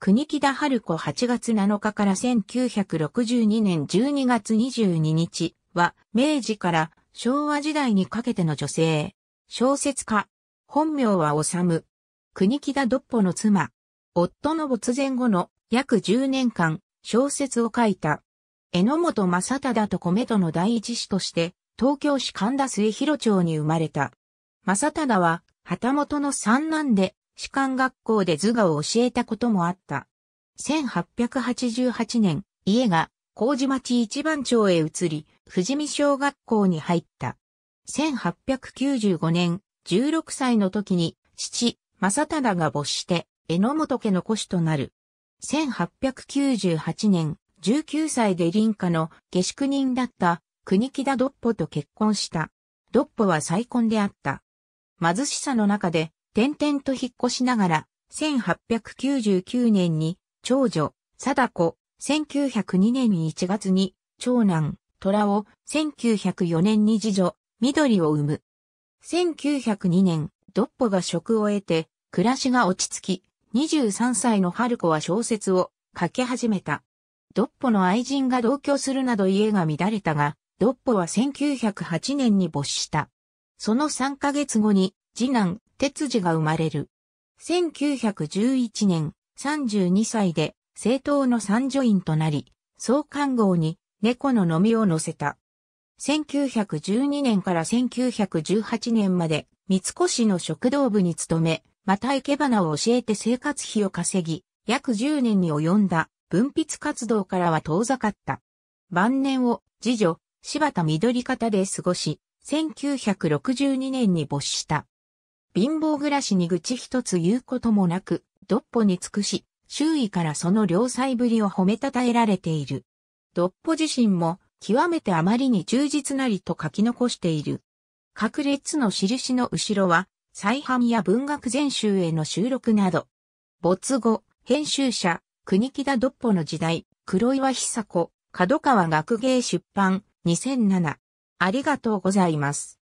国木田春子8月7日から1962年12月22日は、明治から昭和時代にかけての女性、小説家、本名は治、国木田独歩の妻、夫の没前後の約10年間、小説を書いた。榎本正忠と米との第一子として、東京市神田末広町に生まれた。正忠は、旗本の三男で、士官学校で図画を教えたこともあった。1888年、家が麹町一番町へ移り、富士見小学校に入った。1895年、16歳の時に、父、正忠が没して、榎本家の子子となる。1898年、19歳で林家の下宿人だった国木田ドッポと結婚した。ドッポは再婚であった。貧しさの中で転々と引っ越しながら、1899年に長女、貞子、1902年に1月に長男、虎を、1904年に次女、緑を生む。1902年、ドッポが職を得て、暮らしが落ち着き、23歳の春子は小説を書き始めた。ドッポの愛人が同居するなど家が乱れたが、ドッポは1908年に没した。その3ヶ月後に、次男、哲次が生まれる。1911年、32歳で政党の参助員となり、総刊号に猫の飲みを乗せた。1912年から1918年まで三越の食堂部に勤め、また生け花を教えて生活費を稼ぎ、約10年に及んだ文筆活動からは遠ざかった。晩年を次女、柴田緑方で過ごし、1962年に没した。貧乏暮らしに愚痴一つ言うこともなく、ドッポに尽くし、周囲からその良妻ぶりを褒めたたえられている。ドッポ自身も、極めてあまりに忠実なりと書き残している。各列の印の後ろは、再版や文学全集への収録など、没後、編集者、国木田ドッポの時代、黒岩久子、角川学芸出版、2007。ありがとうございます。